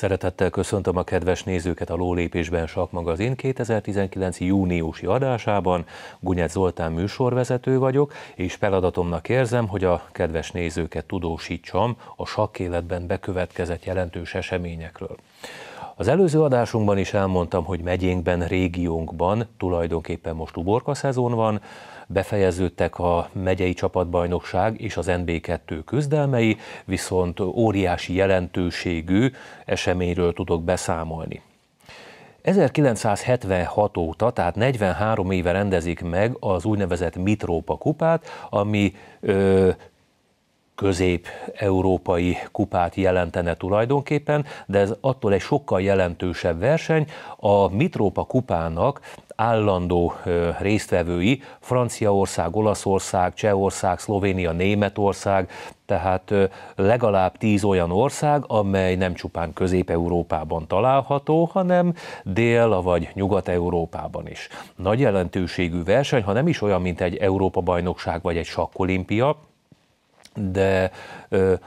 Szeretettel köszöntöm a kedves nézőket a Lólépésben Sak magazin 2019. júniusi adásában. Gunyát Zoltán műsorvezető vagyok, és feladatomnak érzem, hogy a kedves nézőket tudósítsam a sakkéletben bekövetkezett jelentős eseményekről. Az előző adásunkban is elmondtam, hogy megyénkben, régiónkban tulajdonképpen most uborka szezon van, befejeződtek a megyei csapatbajnokság és az NB2 küzdelmei, viszont óriási jelentőségű eseményről tudok beszámolni. 1976 óta, tehát 43 éve rendezik meg az úgynevezett Mitrópa kupát, ami ö, közép-európai kupát jelentene tulajdonképpen, de ez attól egy sokkal jelentősebb verseny. A Mitrópa kupának állandó résztvevői Franciaország, Olaszország, Csehország, Szlovénia, Németország, tehát legalább tíz olyan ország, amely nem csupán Közép-Európában található, hanem Dél- vagy Nyugat-Európában is. Nagy jelentőségű verseny, ha nem is olyan, mint egy Európa-bajnokság vagy egy sakkolimpia, de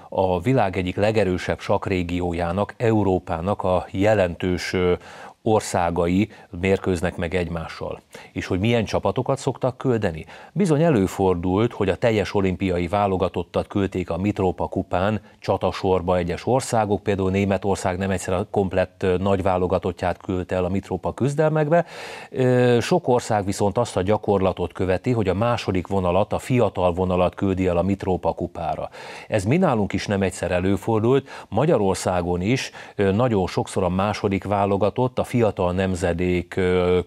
a világ egyik legerősebb sakrégiójának, Európának a jelentős országai mérkőznek meg egymással. És hogy milyen csapatokat szoktak küldeni? Bizony előfordult, hogy a teljes olimpiai válogatottat küldték a Mitrópa kupán csatasorba egyes országok, például Németország nem egyszer a komplett nagy válogatottját küldte el a Mitrópa küzdelmekbe. Sok ország viszont azt a gyakorlatot követi, hogy a második vonalat, a fiatal vonalat küldi el a Mitrópa kupára. Ez mi nálunk is nem egyszer előfordult, Magyarországon is nagyon sokszor a második válogatott, a fiatal nemzedék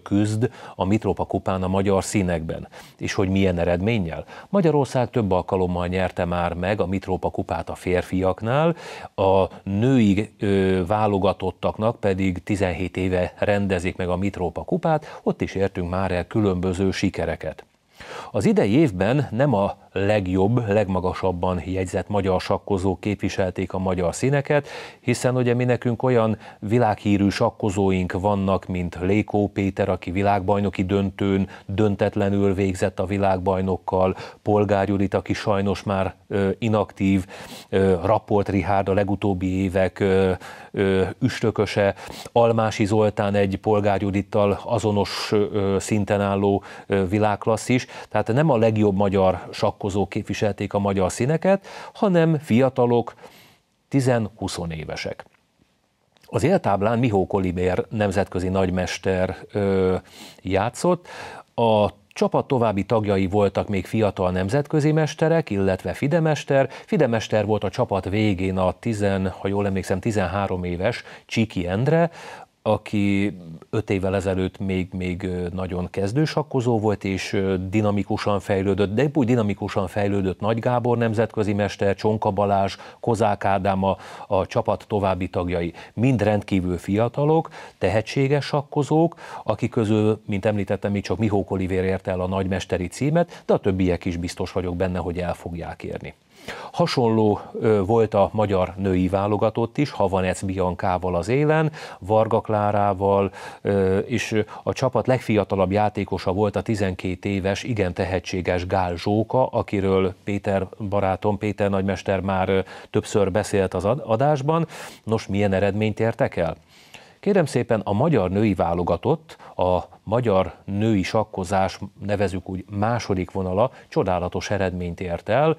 küzd a Mitropa kupán a magyar színekben. És hogy milyen eredménnyel? Magyarország több alkalommal nyerte már meg a Mitropa kupát a férfiaknál, a női válogatottaknak pedig 17 éve rendezik meg a Mitropa kupát, ott is értünk már el különböző sikereket. Az idei évben nem a legjobb, legmagasabban jegyzett magyar sakkozók képviselték a magyar színeket, hiszen ugye mi nekünk olyan világhírű sakkozóink vannak, mint Lékó Péter, aki világbajnoki döntőn döntetlenül végzett a világbajnokkal, Polgár Judit, aki sajnos már inaktív, raport Rihárd a legutóbbi évek üstököse, Almási Zoltán egy polgárjudittal azonos szinten álló is, tehát nem a legjobb magyar sakkozók képviselték a magyar színeket, hanem fiatalok, 10-20 évesek. Az éltáblán Mihó Kolibér nemzetközi nagymester ö, játszott, a Csapat további tagjai voltak még fiatal nemzetközi mesterek, illetve Fidemester. Fidemester volt a csapat végén a 10, ha jól emlékszem, 13 éves Csiki Endre, aki öt évvel ezelőtt még, még nagyon kezdősakkozó volt, és dinamikusan fejlődött, de úgy dinamikusan fejlődött Nagy Gábor nemzetközi mester, Csonka Balázs, Kozák Ádám a, a csapat további tagjai. Mind rendkívül fiatalok, tehetséges sakkozók, akik közül, mint említettem, még csak Mihók Olivér érte el a nagymesteri címet, de a többiek is biztos vagyok benne, hogy el fogják érni. Hasonló volt a magyar női válogatott is, Havanec Biancával az élen, Varga Klárával, és a csapat legfiatalabb játékosa volt a 12 éves, igen tehetséges Gál Zsóka, akiről Péter barátom, Péter nagymester már többször beszélt az adásban. Nos, milyen eredményt értek el? Kérem szépen, a magyar női válogatott, a magyar női sakkozás, nevezük úgy második vonala, csodálatos eredményt ért el,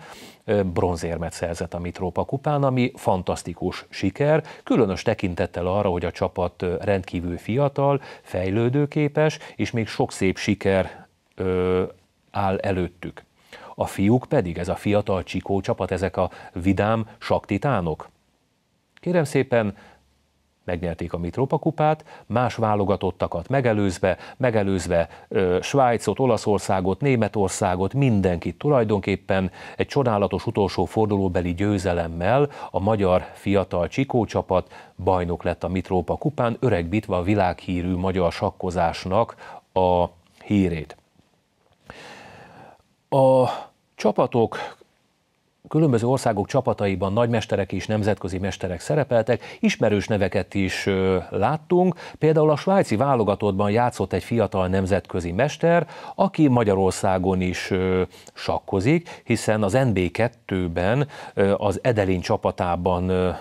bronzérmet szerzett a Mitrópa kupán, ami fantasztikus siker, különös tekintettel arra, hogy a csapat rendkívül fiatal, fejlődőképes, és még sok szép siker ö, áll előttük. A fiúk pedig, ez a fiatal csikó csapat, ezek a vidám saktitánok. Kérem szépen, megnyerték a Mitropa kupát, más válogatottakat megelőzve, megelőzve ö, Svájcot, Olaszországot, Németországot, mindenkit tulajdonképpen egy csodálatos utolsó fordulóbeli győzelemmel a magyar fiatal Csikó csapat bajnok lett a Mitropa kupán, öregbitva a világhírű magyar sakkozásnak a hírét. A csapatok különböző országok csapataiban nagymesterek és nemzetközi mesterek szerepeltek, ismerős neveket is láttunk. Például a svájci válogatottban játszott egy fiatal nemzetközi mester, aki Magyarországon is sakkozik, hiszen az NB2-ben az Edelin csapatában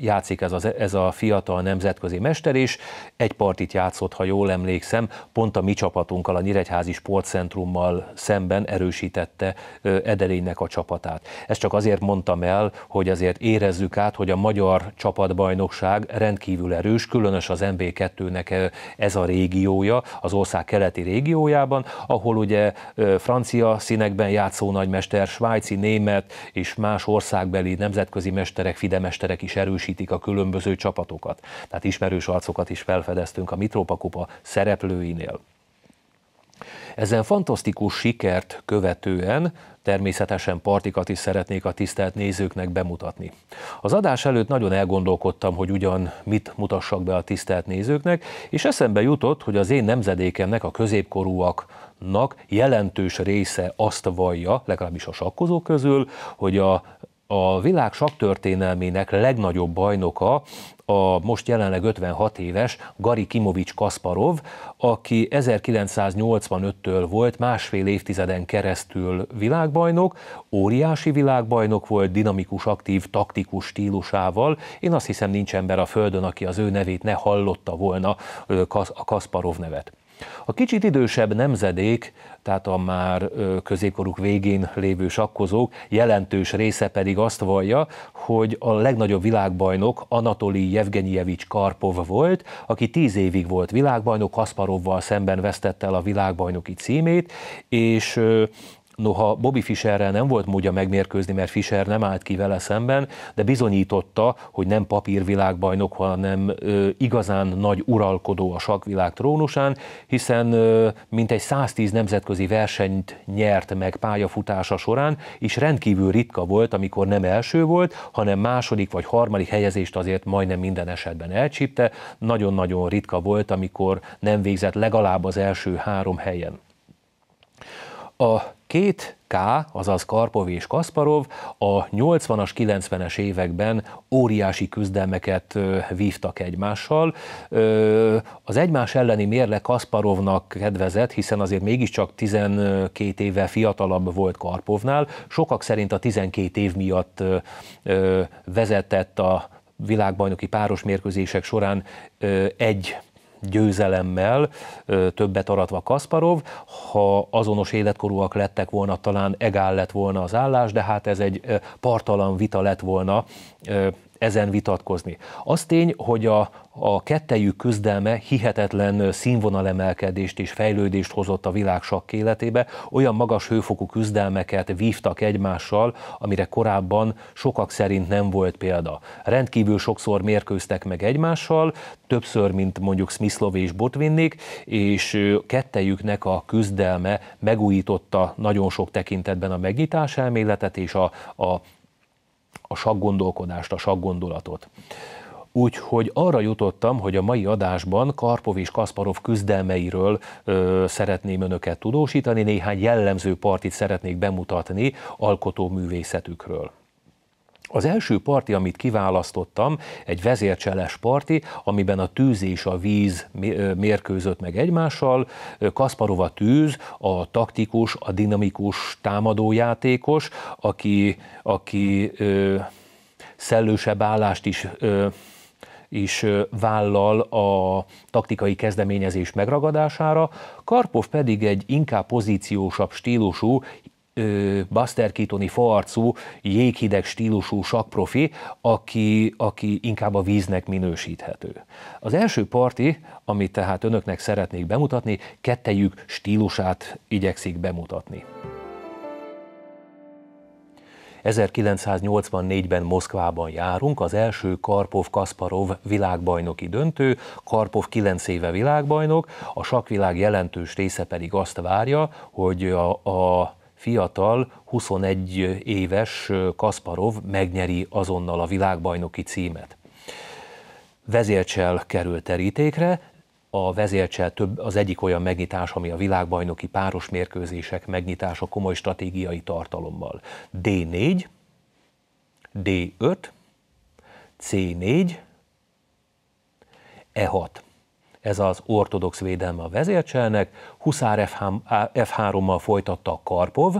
játszik ez, az, ez a fiatal nemzetközi mester is. Egy partit játszott, ha jól emlékszem, pont a mi csapatunkkal, a Nyíregyházi Sportcentrummal szemben erősítette Edelinnek a csapatát. Ez csak csak azért mondtam el, hogy azért érezzük át, hogy a magyar csapatbajnokság rendkívül erős, különös az MB2-nek ez a régiója, az ország keleti régiójában, ahol ugye francia színekben játszó nagymester, svájci, német és más országbeli nemzetközi mesterek, fidemesterek is erősítik a különböző csapatokat. Tehát ismerős arcokat is felfedeztünk a Mitropa Kupa szereplőinél. Ezen fantasztikus sikert követően természetesen partikat is szeretnék a tisztelt nézőknek bemutatni. Az adás előtt nagyon elgondolkodtam, hogy ugyan mit mutassak be a tisztelt nézőknek, és eszembe jutott, hogy az én nemzedékemnek a középkorúak jelentős része azt vallja, legalábbis a sakkozók közül, hogy a a világ saktörténelmének legnagyobb bajnoka a most jelenleg 56 éves Gari Kimovics Kasparov, aki 1985-től volt másfél évtizeden keresztül világbajnok, óriási világbajnok volt dinamikus, aktív, taktikus stílusával. Én azt hiszem nincs ember a földön, aki az ő nevét ne hallotta volna a Kasparov nevet. A kicsit idősebb nemzedék, tehát a már középkoruk végén lévő sakkozók jelentős része pedig azt vallja, hogy a legnagyobb világbajnok Anatoli Jevgenyevics Karpov volt, aki tíz évig volt világbajnok, Kasparovval szemben vesztette el a világbajnoki címét, és Noha Bobby Fischerrel nem volt módja megmérkőzni, mert Fischer nem állt ki vele szemben, de bizonyította, hogy nem papírvilágbajnok, hanem ö, igazán nagy uralkodó a sakvilág trónusán, hiszen ö, mintegy 110 nemzetközi versenyt nyert meg pályafutása során, és rendkívül ritka volt, amikor nem első volt, hanem második vagy harmadik helyezést azért majdnem minden esetben elcsípte. Nagyon-nagyon ritka volt, amikor nem végzett legalább az első három helyen. A Két K, azaz Karpov és Kasparov a 80-as, 90-es években óriási küzdelmeket vívtak egymással. Az egymás elleni mérle Kasparovnak kedvezett, hiszen azért mégiscsak 12 éve fiatalabb volt Karpovnál. Sokak szerint a 12 év miatt vezetett a világbajnoki páros mérkőzések során egy győzelemmel többet aratva Kasparov. Ha azonos életkorúak lettek volna, talán egál lett volna az állás, de hát ez egy partalan vita lett volna ezen vitatkozni. Az tény, hogy a, a kettejük küzdelme hihetetlen színvonalemelkedést és fejlődést hozott a világ sakk életébe, olyan magas hőfokú küzdelmeket vívtak egymással, amire korábban sokak szerint nem volt példa. Rendkívül sokszor mérkőztek meg egymással, többször, mint mondjuk Smyslov és Botvinnik, és kettejüknek a küzdelme megújította nagyon sok tekintetben a megnyitás elméletet és a, a a sakgondolkodást, a sakgondolatot. Úgyhogy arra jutottam, hogy a mai adásban Karpov és Kasparov küzdelmeiről ö, szeretném önöket tudósítani, néhány jellemző partit szeretnék bemutatni alkotóművészetükről. Az első parti, amit kiválasztottam, egy vezércseles parti, amiben a tűz és a víz mérkőzött meg egymással. Kasparova tűz, a taktikus, a dinamikus támadójátékos, aki, aki ö, szellősebb állást is ö, is vállal a taktikai kezdeményezés megragadására, Karpov pedig egy inkább pozíciósabb stílusú, Buster Keatoni farcú, jéghideg stílusú sakprofi, aki, aki inkább a víznek minősíthető. Az első parti, amit tehát önöknek szeretnék bemutatni, kettejük stílusát igyekszik bemutatni. 1984-ben Moszkvában járunk, az első Karpov-Kasparov világbajnoki döntő, Karpov 9 éve világbajnok, a sakvilág jelentős része pedig azt várja, hogy a, a fiatal, 21 éves Kasparov megnyeri azonnal a világbajnoki címet. Vezércsel kerül terítékre, a vezércsel több, az egyik olyan megnyitás, ami a világbajnoki páros mérkőzések megnyitása komoly stratégiai tartalommal. D4, D5, C4, E6 ez az ortodox védelme a vezércselnek, Huszár F3-mal folytatta a Karpov,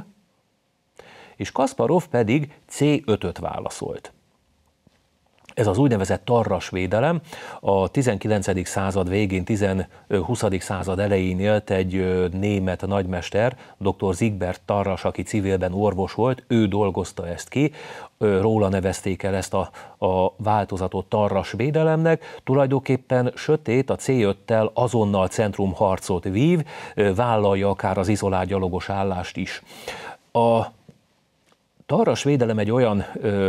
és Kasparov pedig C5-öt válaszolt. Ez az úgynevezett tarras védelem a 19. század végén, 20. század elején élt egy német nagymester, dr. Zigbert Tarras, aki civilben orvos volt, ő dolgozta ezt ki, róla nevezték el ezt a, a változatot tarras védelemnek, tulajdonképpen sötét a C5-tel azonnal centrumharcot vív, vállalja akár az izolált gyalogos állást is. A tarras védelem egy olyan ö,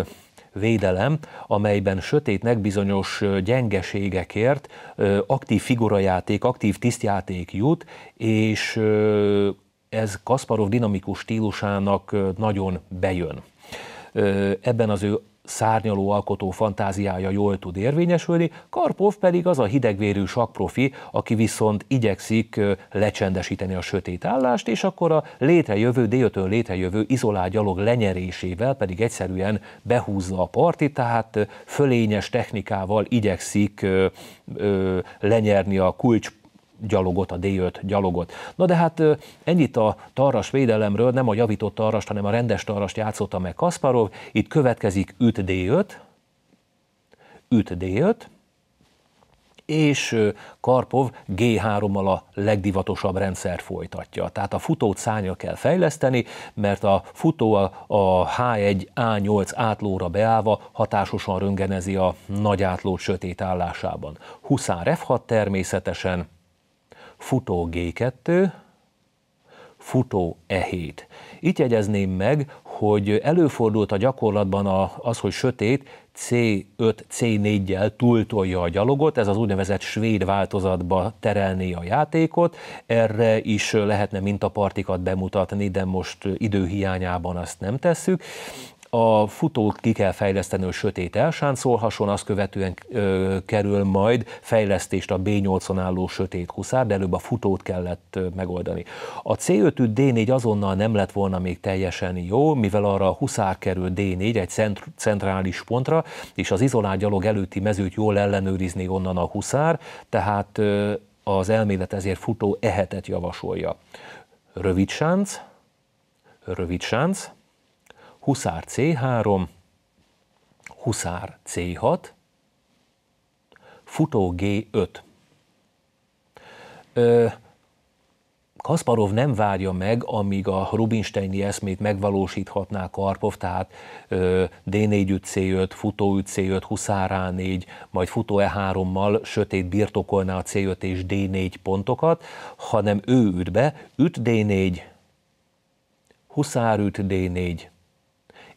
védelem, amelyben sötétnek bizonyos gyengeségekért aktív figurajáték, aktív tisztjáték jut, és ez Kasparov dinamikus stílusának nagyon bejön. Ebben az ő szárnyaló alkotó fantáziája jól tud érvényesülni, Karpov pedig az a hidegvérű sakprofi, aki viszont igyekszik lecsendesíteni a sötét állást, és akkor a létrejövő, d létrejövő izolált gyalog lenyerésével pedig egyszerűen behúzza a partit, tehát fölényes technikával igyekszik ö, ö, lenyerni a kulcs gyalogot, a D5 gyalogot. Na de hát ennyit a tarras védelemről, nem a javított tarras, hanem a rendes tarrast játszotta meg Kasparov. Itt következik üt D5, üt D5, és Karpov G3-mal a legdivatosabb rendszer folytatja. Tehát a futót szánya kell fejleszteni, mert a futó a H1-A8 átlóra beállva hatásosan röngenezi a nagy átlót sötét állásában. Huszár F6 természetesen, futó G2, futó E7. Itt jegyezném meg, hogy előfordult a gyakorlatban a, az, hogy sötét C5-C4-jel túltolja a gyalogot, ez az úgynevezett svéd változatba terelné a játékot, erre is lehetne mintapartikat bemutatni, de most időhiányában azt nem tesszük a futót ki kell fejleszteni, hogy sötét elsáncolhasson, azt követően ö, kerül majd fejlesztést a b 8 álló sötét huszár, de előbb a futót kellett ö, megoldani. A C5 D4 azonnal nem lett volna még teljesen jó, mivel arra a huszár kerül D4 egy cent, centrális pontra, és az izolált gyalog előtti mezőt jól ellenőrizni onnan a huszár, tehát ö, az elmélet ezért futó ehetet javasolja. Rövid sánc, rövid sánc, Huszár C3, Huszár C6, Futó G5. Ö, Kasparov nem várja meg, amíg a Rubinsteini eszmét megvalósíthatná Karpov, tehát D4 C5, futó C5, a 4, majd futó E3-mal sötét birtokolná a C5 és D4 pontokat, hanem ő üt be, üt D4, huszár üt D4,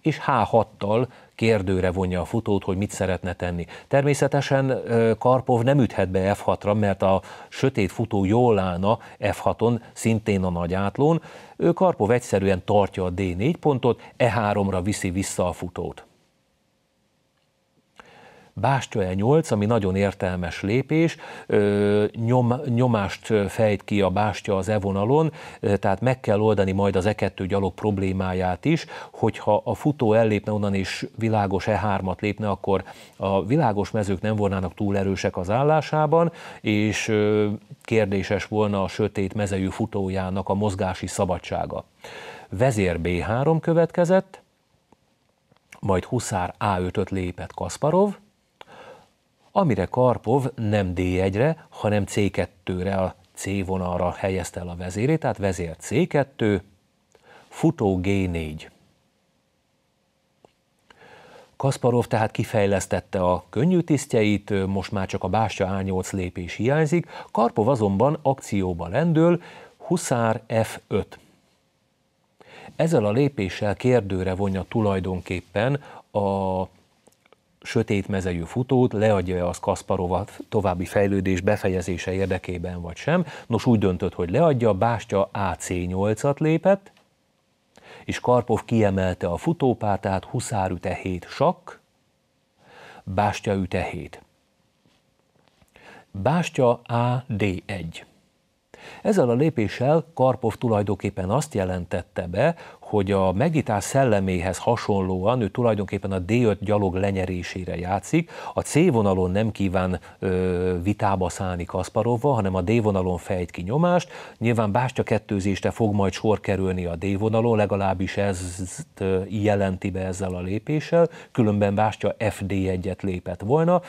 és H6-tal kérdőre vonja a futót, hogy mit szeretne tenni. Természetesen Karpov nem üthet be F6-ra, mert a sötét futó jól állna F6-on, szintén a nagy átlón. Karpov egyszerűen tartja a D4 pontot, E3-ra viszi vissza a futót. Bástya 8, ami nagyon értelmes lépés, nyom, nyomást fejt ki a bástya az evonalon, tehát meg kell oldani majd az E2 gyalog problémáját is, hogyha a futó ellépne onnan és világos E3-at lépne, akkor a világos mezők nem volnának túl erősek az állásában, és kérdéses volna a sötét mezejű futójának a mozgási szabadsága. Vezér B3 következett, majd Huszár A5-öt lépett Kasparov, amire Karpov nem D1-re, hanem C2-re a C vonalra helyezte el a vezérét, tehát vezér C2, futó G4. Kasparov tehát kifejlesztette a könnyű tisztjeit, most már csak a bástya A8 lépés hiányzik, Karpov azonban akcióba lendül, huszár F5. Ezzel a lépéssel kérdőre vonja tulajdonképpen a sötét mezejű futót, leadja-e az Kasparova további fejlődés befejezése érdekében vagy sem. Nos, úgy döntött, hogy leadja, Bástya AC8-at lépett, és Karpov kiemelte a futópártát, Huszár üte 7 sakk, Bástya üte 7. Bástya AD1. Ezzel a lépéssel Karpov tulajdonképpen azt jelentette be, hogy a megnyitás szelleméhez hasonlóan ő tulajdonképpen a D5 gyalog lenyerésére játszik, a C vonalon nem kíván ö, vitába szállni Kasparovval, hanem a D vonalon fejt ki nyomást, nyilván bástya kettőzésre fog majd sor kerülni a D vonalon, legalábbis ezt jelenti be ezzel a lépéssel, különben bástya FD1-et lépett volna,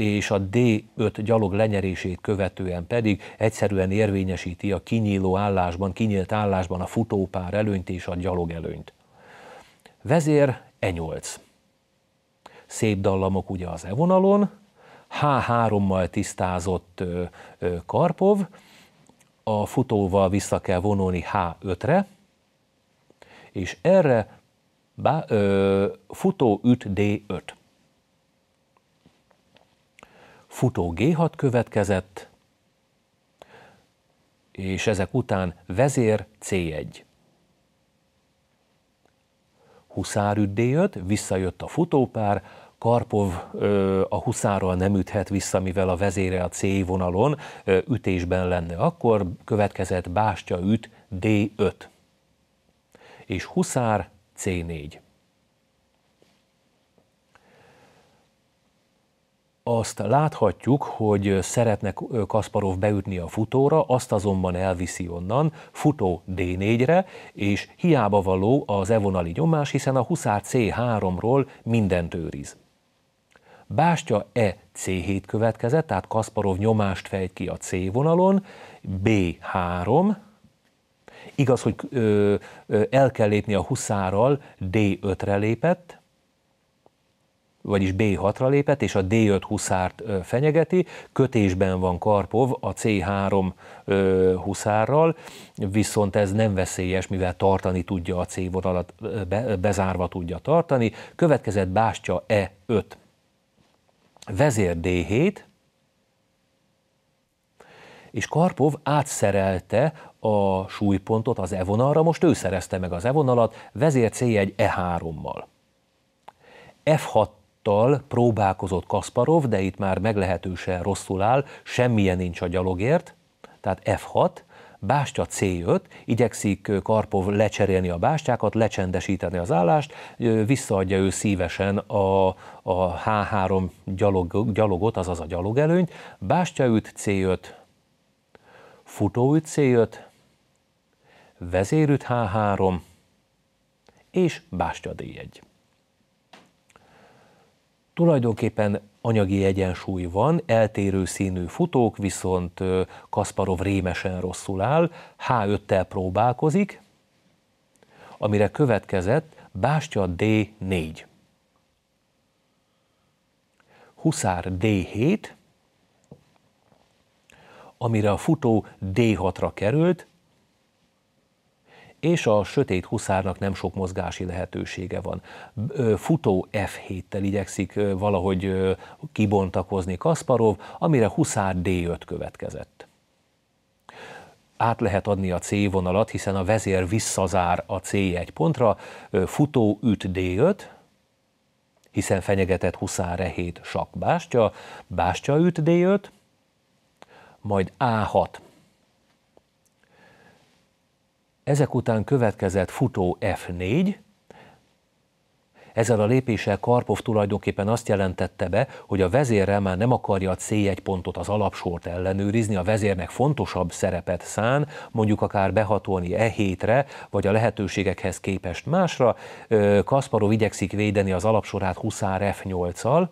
és a D5 gyalog lenyerését követően pedig egyszerűen érvényesíti a kinyíló állásban, kinyílt állásban a futópár előnyt és a gyalog előnyt. Vezér E8. Szép dallamok ugye az E-vonalon, H3-mal tisztázott Karpov, a futóval vissza kell vonulni H5-re, és erre bá, ö, futó üt D5 futó G6 következett, és ezek után vezér C1. Huszár üt D5, visszajött a futópár, Karpov ö, a huszárral nem üthet vissza, mivel a vezére a C vonalon ö, ütésben lenne. Akkor következett Bástya üt D5, és huszár C4. azt láthatjuk, hogy szeretne Kasparov beütni a futóra, azt azonban elviszi onnan, futó D4-re, és hiába való az evonali nyomás, hiszen a huszár C3-ról mindent őriz. Bástya E C7 következett, tehát Kasparov nyomást fejt ki a C vonalon, B3, igaz, hogy ö, ö, el kell lépni a huszárral, D5-re lépett, vagyis B6-ra lépett, és a D5 huszárt fenyegeti, kötésben van Karpov a C3 huszárral, viszont ez nem veszélyes, mivel tartani tudja a C vonalat, bezárva tudja tartani. Következett Bástya E5, vezér D7, és Karpov átszerelte a súlypontot az e vonalra, most ő szerezte meg az evonalat, vezér C1 E3-mal. F6 tal próbálkozott Kasparov, de itt már meglehetősen rosszul áll, semmilyen nincs a gyalogért, tehát F6, Bástya C5, igyekszik Karpov lecserélni a bástyákat, lecsendesíteni az állást, visszaadja ő szívesen a, a H3 gyalog, gyalogot, azaz a gyalogelőnyt, üt C5, futó üt C5, vezérüt H3, és bástya D1. Tulajdonképpen anyagi egyensúly van, eltérő színű futók, viszont Kasparov rémesen rosszul áll, H5-tel próbálkozik, amire következett Bástya D4. Huszár D7, amire a futó D6-ra került, és a sötét huszárnak nem sok mozgási lehetősége van. Futó F7-tel igyekszik valahogy kibontakozni Kasparov, amire huszár D5 következett át lehet adni a C vonalat, hiszen a vezér visszazár a C1 pontra, futó üt D5, hiszen fenyegetett huszár rehét sak bástya, bástya üt D5, majd A6 ezek után következett futó F4, ezzel a lépéssel Karpov tulajdonképpen azt jelentette be, hogy a vezérrel már nem akarja a C1 pontot, az alapsort ellenőrizni, a vezérnek fontosabb szerepet szán, mondjuk akár behatolni E7-re, vagy a lehetőségekhez képest másra. Kasparov igyekszik védeni az alapsorát Huszár F8-al,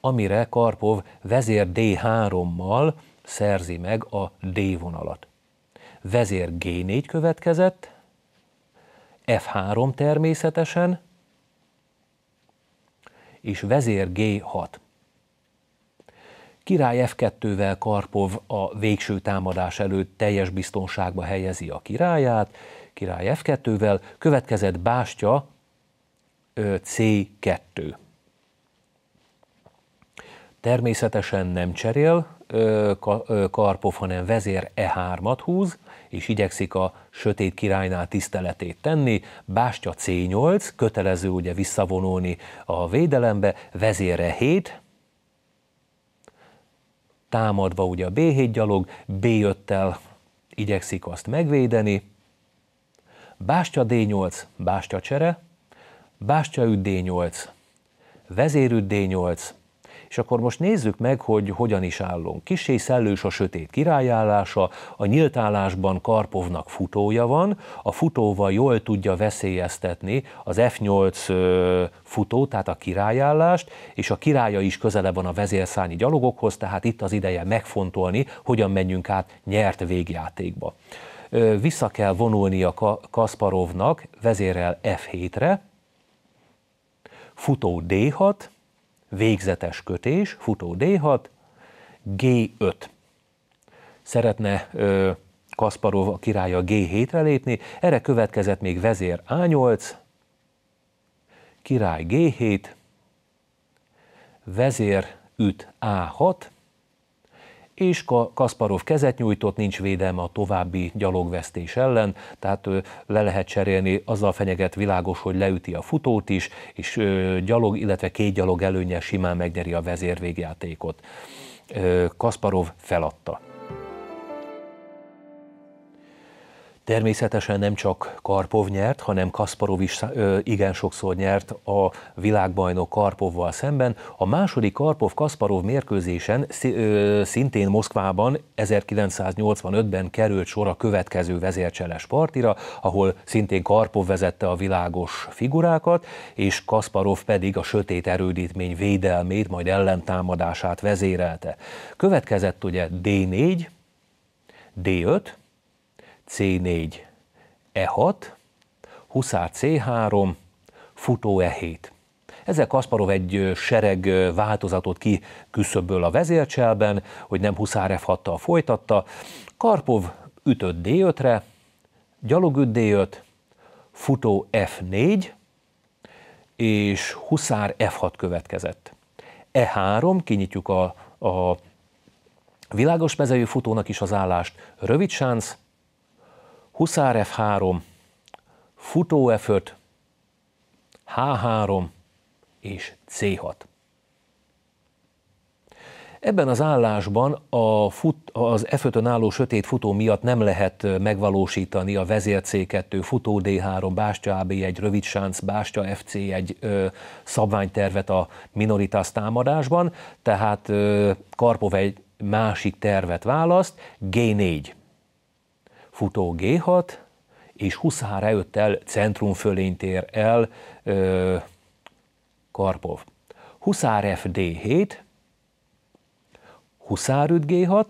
amire Karpov vezér D3-mal szerzi meg a D vonalat vezér G4 következett, F3 természetesen, és vezér G6. Király F2-vel Karpov a végső támadás előtt teljes biztonságba helyezi a királyát, király F2-vel következett bástya C2. Természetesen nem cserél, Karpov, hanem vezér E3-at húz, és igyekszik a sötét királynál tiszteletét tenni, bástya C8, kötelező ugye visszavonulni a védelembe, vezére 7, támadva ugye a B7 gyalog, B5-tel igyekszik azt megvédeni, bástya D8, bástya csere, bástya D8, vezér vezérüt D8, és akkor most nézzük meg, hogy hogyan is állunk. Kisé szellős a sötét királyállása, a nyíltállásban Karpovnak futója van, a futóval jól tudja veszélyeztetni az F8 futó, tehát a királyállást, és a királya is közele van a vezérszányi gyalogokhoz, tehát itt az ideje megfontolni, hogyan menjünk át nyert végjátékba. Vissza kell vonulni a Kasparovnak vezérel F7-re, futó D6, végzetes kötés, futó D6, G5. Szeretne ö, Kasparov a királya G7-re lépni, erre következett még vezér A8, király G7, vezér üt A6, és Kasparov kezet nyújtott, nincs védelme a további gyalogvesztés ellen, tehát le lehet cserélni, azzal fenyeget világos, hogy leüti a futót is, és gyalog, illetve két gyalog előnye simán megnyeri a vezérvégjátékot. Kasparov feladta. Természetesen nem csak Karpov nyert, hanem Kasparov is igen sokszor nyert a világbajnok Karpovval szemben. A második Karpov-Kasparov mérkőzésen szintén Moszkvában 1985-ben került sor a következő vezércseles partira, ahol szintén Karpov vezette a világos figurákat, és Kasparov pedig a sötét erődítmény védelmét, majd ellentámadását vezérelte. Következett ugye D4, D5, C4, E6, Huszár C3, futó E7. Ezzel Kasparov egy sereg változatot ki küszöbből a vezércselben, hogy nem Huszár f 6 folytatta. Karpov ütött D5-re, gyalogüt D5, futó F4, és Huszár F6 következett. E3, kinyitjuk a, a világos mezejű futónak is az állást, rövid sánc, Huszár F3, futó F5, H3 és C6. Ebben az állásban a fut, az F5-ön álló sötét futó miatt nem lehet megvalósítani a vezér C2, futó D3, bástya AB1, rövid sánc, bástya FC1 ö, szabványtervet a minoritás támadásban, tehát ö, Karpov egy másik tervet választ, G4 futó G6, és Huszár előttel centrumfölényt ér el ö, Karpov. Huszár F D7, Huszár üt G6,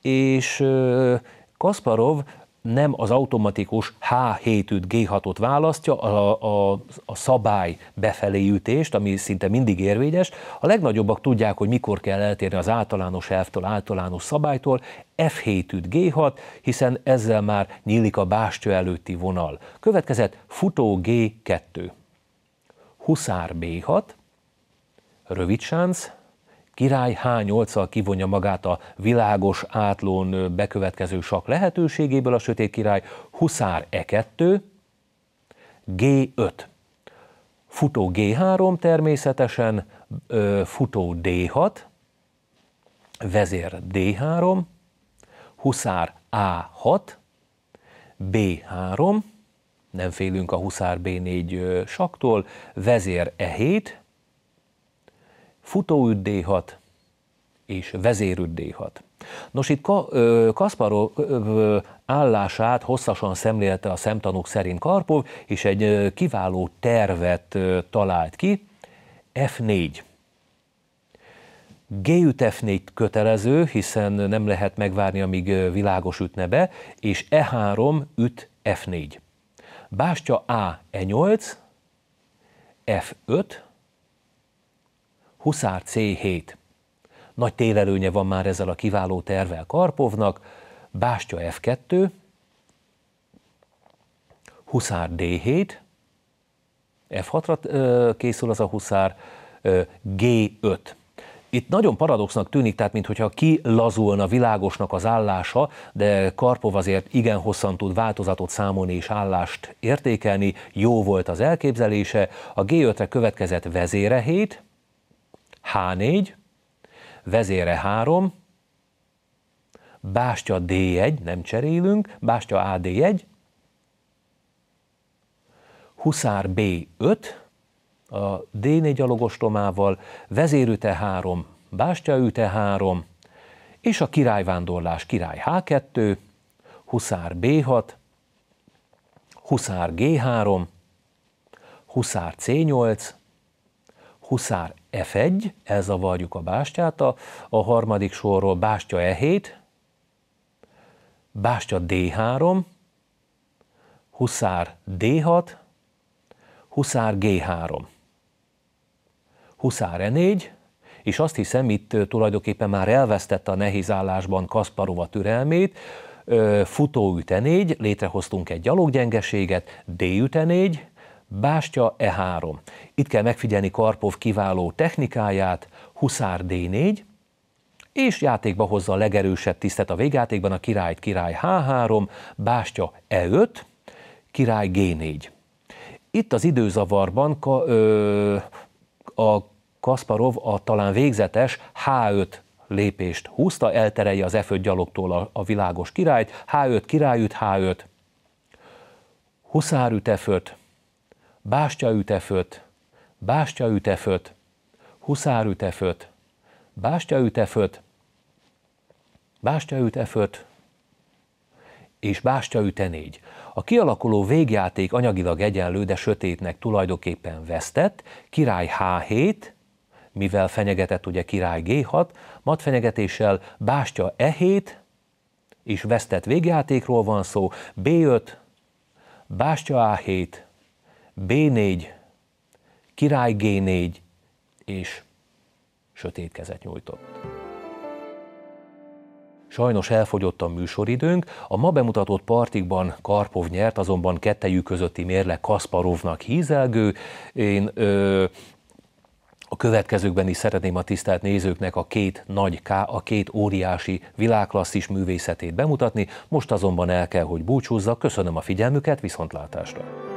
és ö, Kasparov nem az automatikus H7-t, G6-ot választja, a, a, a szabály befelé ütést, ami szinte mindig érvényes. A legnagyobbak tudják, hogy mikor kell eltérni az általános elvtől, általános szabálytól, f 7 G6, hiszen ezzel már nyílik a bástya előtti vonal. Következett futó G2, huszár B6, rövid sánc, király h 8 kivonja magát a világos átlón bekövetkező sak lehetőségéből, a sötét király huszár E2, G5. Futó G3 természetesen, futó D6, vezér D3, huszár A6, B3, nem félünk a huszár B4 saktól, vezér E7, futóütt D6 és vezérütt D6. Nos, itt Kasparov állását hosszasan szemlélte a szemtanúk szerint Karpov, és egy kiváló tervet talált ki, F4. G üt F4 kötelező, hiszen nem lehet megvárni, amíg világos ütne be, és E3 üt F4. Bástya A E8, F5, Huszár C7. Nagy télelőnye van már ezzel a kiváló tervel Karpovnak, Bástya F2, Huszár D7, F6-ra készül az a Huszár, G5. Itt nagyon paradoxnak tűnik, tehát mintha kilazulna világosnak az állása, de Karpov azért igen hosszan tud változatot számolni és állást értékelni, jó volt az elképzelése, a G5-re következett vezére 7, H4, vezére 3, bástya D1, nem cserélünk, bástya AD1, huszár B5, a D4 gyalogostomával, vezérüte 3, bástya bástyaüte 3, és a királyvándorlás király H2, huszár B6, huszár G3, huszár C8, huszár F1, elzavarjuk a bástyát, a, a harmadik sorról bástya E7, bástya D3, huszár D6, huszár G3, huszár E4, és azt hiszem itt tulajdonképpen már elvesztette a nehéz állásban Kasparova türelmét, futó 4, e létrehoztunk egy gyaloggyengeséget, D üte 4, Bástya E3. Itt kell megfigyelni Karpov kiváló technikáját, Huszár D4, és játékba hozza a legerősebb tisztet a végjátékban, a királyt király H3, Bástya E5, király G4. Itt az időzavarban ka, ö, a Kasparov a talán végzetes H5 lépést húzta, elterelje az F5 gyalogtól a, a világos királyt, H5 királyüt, H5 huszárüt F5, ütefőt, bástya ütefőt, bástya ütefőt, és bástyaüte négy. A kialakuló végjáték anyagilag egyenlő, de sötétnek tulajdonképpen vesztett, király H7, mivel fenyegetett ugye király G6, mat fenyegetéssel bástya E7, és vesztett végjátékról van szó, B5, bástya A7, B4, király G4 és sötét kezet nyújtott. Sajnos elfogyott a műsoridőnk, a ma bemutatott partikban Karpov nyert, azonban kettejük közötti mérle Kasparovnak hízelgő. Én ö, a következőkben is szeretném a tisztelt nézőknek a két nagy K, a két óriási világklasszis művészetét bemutatni, most azonban el kell, hogy búcsúzzak, köszönöm a figyelmüket, viszontlátásra!